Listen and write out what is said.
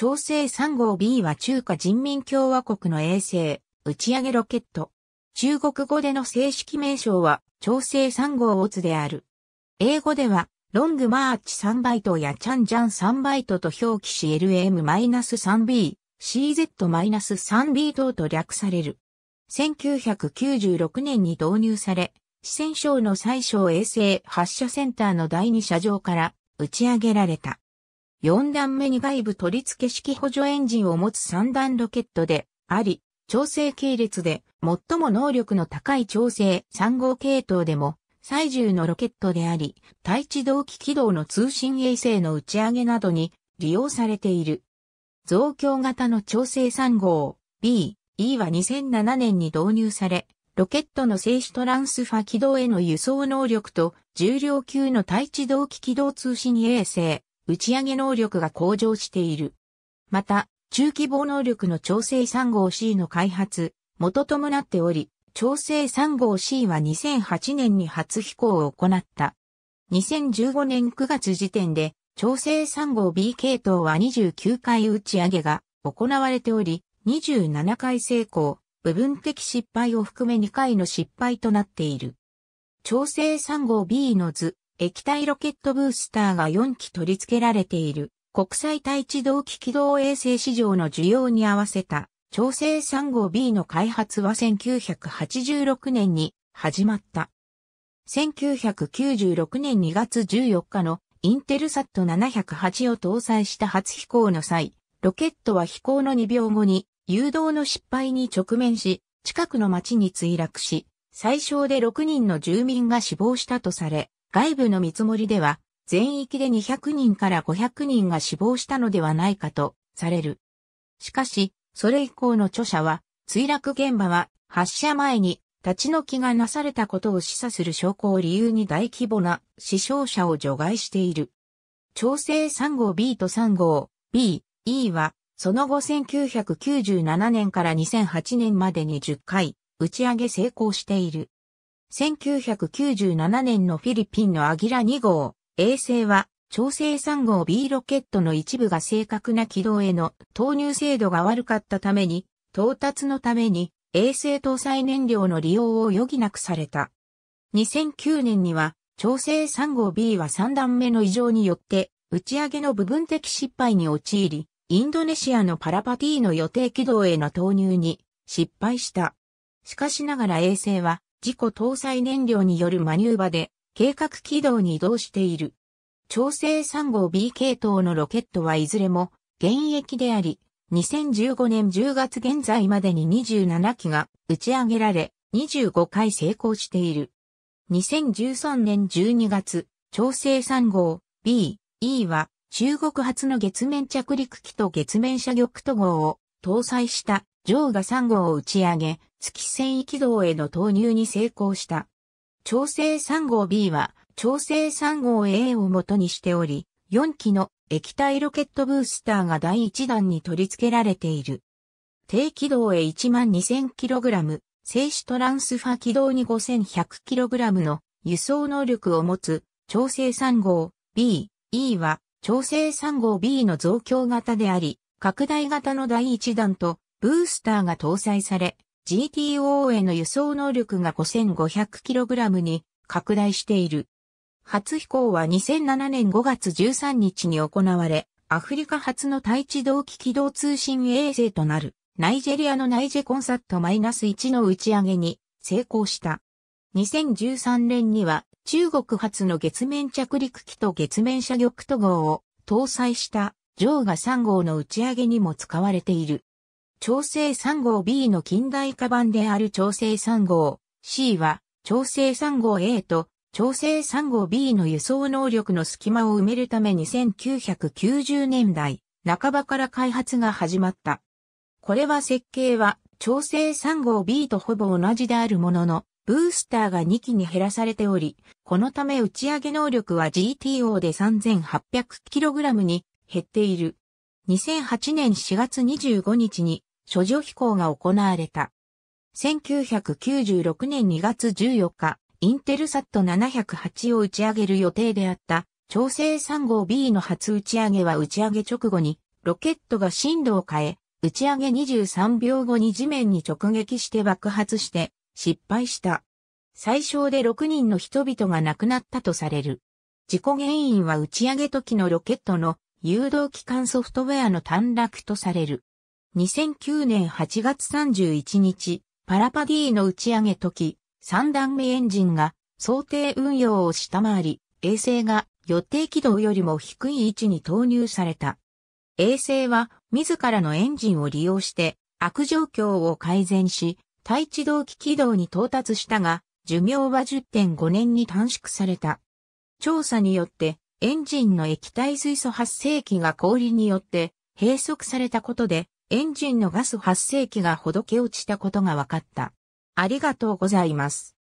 長征3号 B は中華人民共和国の衛星、打ち上げロケット。中国語での正式名称は、長征3号オツである。英語では、ロングマーチ3バイトやチャンジャン3バイトと表記し LM-3B、CZ-3B 等と略される。1996年に導入され、四川省の最小衛星発射センターの第二射場から打ち上げられた。4段目に外部取り付け式補助エンジンを持つ3段ロケットであり、調整系列で最も能力の高い調整3号系統でも最重のロケットであり、対地同期軌道の通信衛星の打ち上げなどに利用されている。増強型の調整3号 B、E は2007年に導入され、ロケットの静止トランスファ軌道への輸送能力と重量級の対地同期軌道通信衛星打ち上げ能力が向上している。また、中規模能力の調整3号 C の開発、元ともなっており、調整3号 C は2008年に初飛行を行った。2015年9月時点で、調整3号 B 系統は29回打ち上げが行われており、27回成功、部分的失敗を含め2回の失敗となっている。調整3号 B の図、液体ロケットブースターが4機取り付けられている国際対地動機軌道衛星市場の需要に合わせた調整 35B の開発は1986年に始まった。1996年2月14日のインテルサット708を搭載した初飛行の際、ロケットは飛行の2秒後に誘導の失敗に直面し、近くの町に墜落し、最小で6人の住民が死亡したとされ、外部の見積もりでは、全域で200人から500人が死亡したのではないかとされる。しかし、それ以降の著者は、墜落現場は発射前に立ち退きがなされたことを示唆する証拠を理由に大規模な死傷者を除外している。調整3号 B と3号 B、E は、その後1997年から2008年までに10回打ち上げ成功している。1997年のフィリピンのアギラ2号、衛星は、調整3号 B ロケットの一部が正確な軌道への投入精度が悪かったために、到達のために衛星搭載燃料の利用を余儀なくされた。2009年には、調整3号 B は3段目の異常によって、打ち上げの部分的失敗に陥り、インドネシアのパラパティの予定軌道への投入に失敗した。しかしながら衛星は自己搭載燃料によるマニューバで計画軌道に移動している。調整3号 B 系統のロケットはいずれも現役であり、2015年10月現在までに27機が打ち上げられ、25回成功している。2013年12月、調整3号 B、E は中国初の月面着陸機と月面射玉都合を搭載した上下3号を打ち上げ、月線軌道への投入に成功した。調整3号 B は、調整3号 A を元にしており、4機の液体ロケットブースターが第1弾に取り付けられている。低軌道へ 12000kg、静止トランスファ軌道に 5100kg の輸送能力を持つ調整3号 B、E は調整3号 B の増強型であり、拡大型の第1弾とブースターが搭載され、GTO への輸送能力が 5500kg に拡大している。初飛行は2007年5月13日に行われ、アフリカ初の対地同期軌道通信衛星となる、ナイジェリアのナイジェコンサット -1 の打ち上げに成功した。2013年には中国初の月面着陸機と月面射玉と号を搭載したジョーガ3号の打ち上げにも使われている。調整3号 B の近代化版である調整3号 C は、調整3号 A と調整3号 B の輸送能力の隙間を埋めるために1990年代半ばから開発が始まった。これは設計は調整3号 B とほぼ同じであるものの、ブースターが2機に減らされており、このため打ち上げ能力は GTO で 3800kg に減っている。2008年4月25日に処女飛行が行われた。1996年2月14日、インテルサット708を打ち上げる予定であった調整3号 B の初打ち上げは打ち上げ直後にロケットが振動を変え、打ち上げ23秒後に地面に直撃して爆発して失敗した。最小で6人の人々が亡くなったとされる。事故原因は打ち上げ時のロケットの誘導機関ソフトウェアの短絡とされる。2009年8月31日、パラパディの打ち上げ時、3段目エンジンが想定運用を下回り、衛星が予定軌道よりも低い位置に投入された。衛星は自らのエンジンを利用して悪状況を改善し、対地動機軌道に到達したが、寿命は10.5年に短縮された。調査によって、エンジンの液体水素発生器が氷によって閉塞されたことで、エンジンのガス発生器がほどけ落ちたことが分かった。ありがとうございます。